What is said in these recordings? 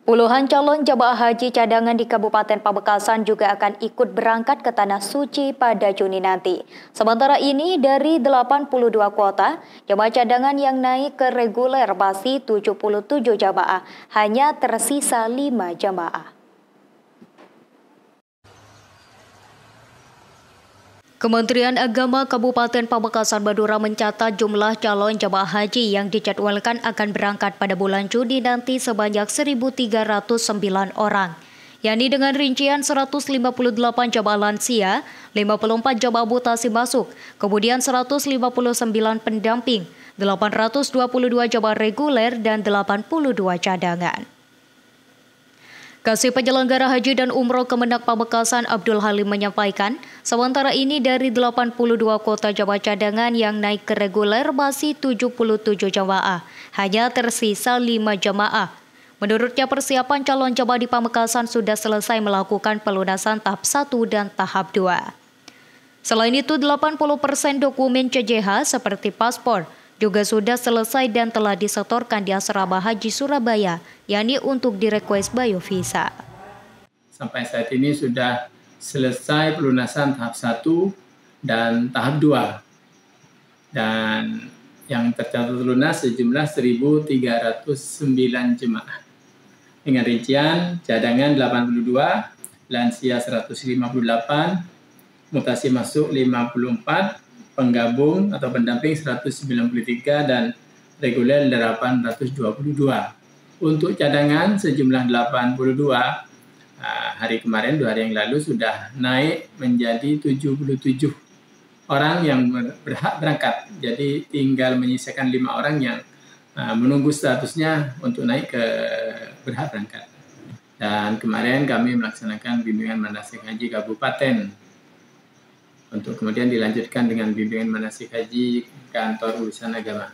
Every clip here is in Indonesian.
Puluhan calon jemaah haji cadangan di Kabupaten Pamekasan juga akan ikut berangkat ke Tanah Suci pada Juni nanti. Sementara ini dari 82 kuota, jemaah cadangan yang naik ke reguler masih 77 jemaah, hanya tersisa 5 jemaah. Kementerian Agama Kabupaten Pamekasan Madura mencatat jumlah calon jemaah haji yang dijadwalkan akan berangkat pada bulan Juni nanti sebanyak 1.309 orang, yakni dengan rincian 158 jemaah lansia, 54 jemaah mutasi masuk, kemudian 159 pendamping, 822 jemaah reguler, dan 82 cadangan. Kasih Penyelenggara Haji dan Umroh Kemenak Pamekasan Abdul Halim menyampaikan, sementara ini dari 82 kota jamaah cadangan yang naik ke reguler masih 77 jamaah, hanya tersisa 5 jamaah. Menurutnya persiapan calon jamaah di Pamekasan sudah selesai melakukan pelunasan tahap 1 dan tahap 2. Selain itu, 80 persen dokumen CJH seperti paspor, juga sudah selesai dan telah disetorkan di Asrama Haji Surabaya, yakni untuk direquest biovisa. Sampai saat ini sudah selesai pelunasan tahap 1 dan tahap 2. Dan yang tercatat lunas sejumlah 1.309 jemaah. Dengan rincian cadangan 82, lansia 158, mutasi masuk 54, penggabung atau pendamping 193 dan reguler 822. Untuk cadangan sejumlah 82 ah, hari kemarin dua hari yang lalu sudah naik menjadi 77 orang yang berhak berangkat. Jadi tinggal menyisakan lima orang yang ah, menunggu statusnya untuk naik ke berhak berangkat. Dan kemarin kami melaksanakan bimbingan mandasik haji kabupaten untuk kemudian dilanjutkan dengan bimbingan manasik haji kantor urusan agama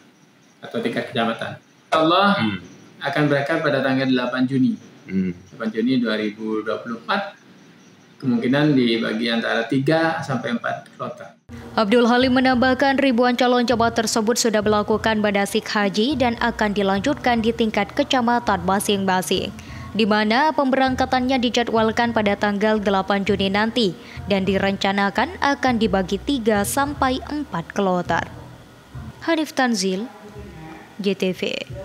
atau tingkat kecamatan. Allah hmm. akan berangkat pada tanggal 8 Juni. Hmm. 8 Juni 2024 kemungkinan dibagi antara 3 sampai 4 kloter. Abdul Halim menambahkan ribuan calon jemaah tersebut sudah melakukan manasik haji dan akan dilanjutkan di tingkat kecamatan masing-masing di mana pemberangkatannya dijadwalkan pada tanggal 8 Juni nanti dan direncanakan akan dibagi 3 sampai 4 kloter. Hanif Tanzil, GTV